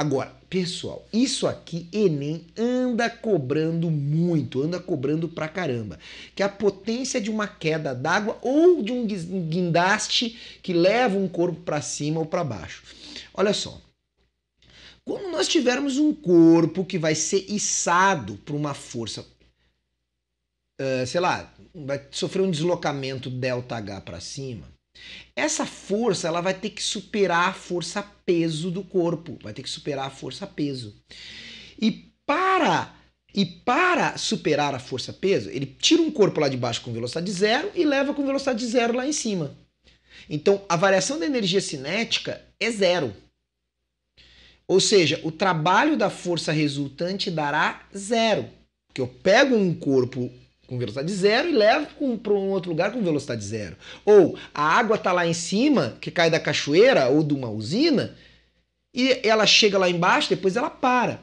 Agora, pessoal, isso aqui Enem anda cobrando muito, anda cobrando pra caramba. Que a potência de uma queda d'água ou de um guindaste que leva um corpo para cima ou para baixo. Olha só. Quando nós tivermos um corpo que vai ser içado por uma força, uh, sei lá, vai sofrer um deslocamento delta H para cima, essa força ela vai ter que superar a força peso do corpo, vai ter que superar a força peso. E para e para superar a força peso, ele tira um corpo lá de baixo com velocidade zero e leva com velocidade zero lá em cima. Então a variação da energia cinética é zero. Ou seja, o trabalho da força resultante dará zero. Porque eu pego um corpo com velocidade zero e leva para um outro lugar com velocidade zero. Ou a água está lá em cima, que cai da cachoeira ou de uma usina, e ela chega lá embaixo, depois ela para.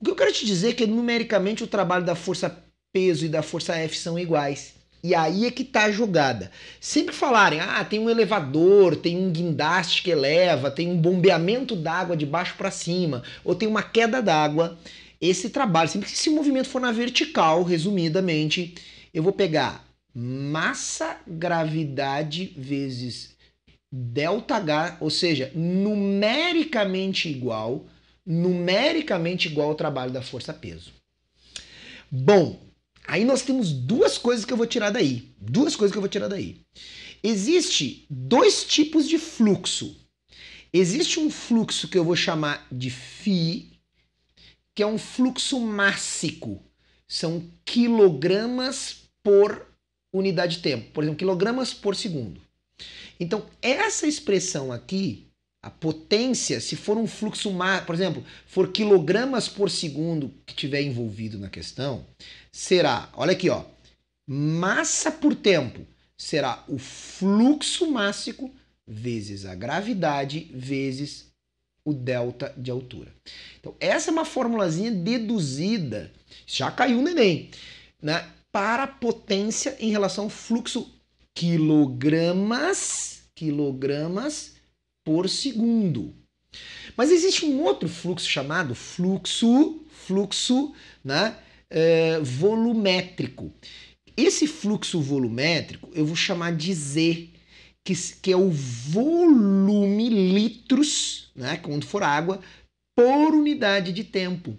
O que eu quero te dizer é que numericamente o trabalho da força peso e da força F são iguais. E aí é que está a jogada. Sempre falarem, ah, tem um elevador, tem um guindaste que eleva, tem um bombeamento d'água de baixo para cima, ou tem uma queda d'água esse trabalho. Sempre que esse movimento for na vertical, resumidamente, eu vou pegar massa gravidade vezes ΔH, ou seja, numericamente igual, numericamente igual ao trabalho da força-peso. Bom, aí nós temos duas coisas que eu vou tirar daí. Duas coisas que eu vou tirar daí. Existe dois tipos de fluxo. Existe um fluxo que eu vou chamar de φ, que é um fluxo mássico. São quilogramas por unidade de tempo, por exemplo, quilogramas por segundo. Então, essa expressão aqui, a potência, se for um fluxo, por exemplo, for quilogramas por segundo que tiver envolvido na questão, será, olha aqui, ó, massa por tempo será o fluxo mássico vezes a gravidade vezes o delta de altura. Então, essa é uma formulazinha deduzida, já caiu no Enem, né? para potência em relação ao fluxo quilogramas, quilogramas por segundo. Mas existe um outro fluxo chamado fluxo, fluxo né, é, volumétrico. Esse fluxo volumétrico eu vou chamar de Z, que, que é o volume litros né, quando for água, por unidade de tempo.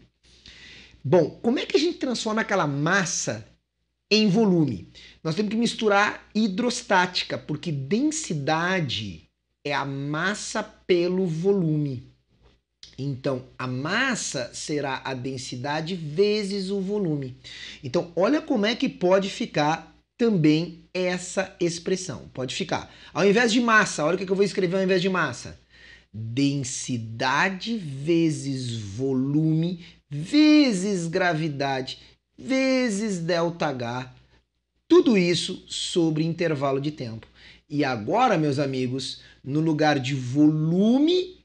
Bom, como é que a gente transforma aquela massa em volume? Nós temos que misturar hidrostática, porque densidade é a massa pelo volume. Então, a massa será a densidade vezes o volume. Então, olha como é que pode ficar também essa expressão. Pode ficar. Ao invés de massa, olha o que eu vou escrever ao invés de massa densidade vezes volume vezes gravidade vezes ΔH, tudo isso sobre intervalo de tempo. E agora, meus amigos, no lugar de volume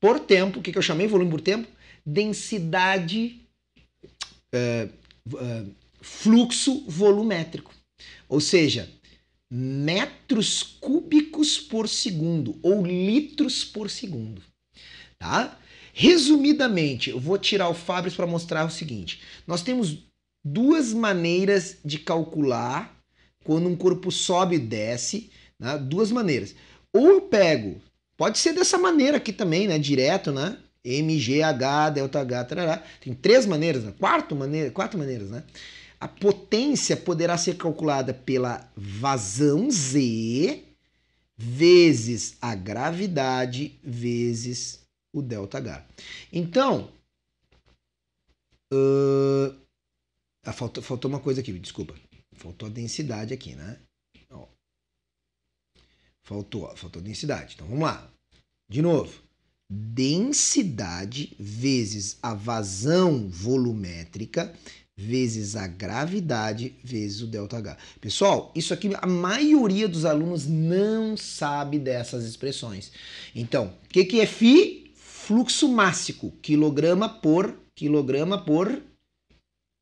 por tempo, o que, que eu chamei volume por tempo? Densidade, é, é, fluxo volumétrico. Ou seja, metros cúbicos por segundo ou litros por segundo, tá? Resumidamente, eu vou tirar o Fabris para mostrar o seguinte: nós temos duas maneiras de calcular quando um corpo sobe e desce, né? duas maneiras. Ou eu pego, pode ser dessa maneira aqui também, né? Direto, né? MGH, delta H, tarará. Tem três maneiras, né? Quarto maneira, quatro maneiras, né? A potência poderá ser calculada pela vazão Z vezes a gravidade vezes o ΔH. Então, uh, tá, faltou, faltou uma coisa aqui, desculpa. Faltou a densidade aqui, né? Ó. Faltou, faltou densidade. Então vamos lá. De novo. Densidade vezes a vazão volumétrica vezes a gravidade vezes o ΔH. Pessoal, isso aqui a maioria dos alunos não sabe dessas expressões. Então, o que, que é Φ? Fluxo mássico, quilograma por quilograma por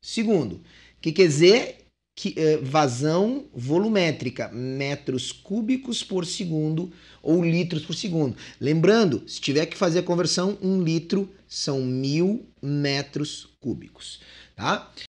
segundo. O que, que é Z? Que, é, vazão volumétrica, metros cúbicos por segundo ou litros por segundo. Lembrando, se tiver que fazer a conversão, um litro são mil metros cúbicos, tá?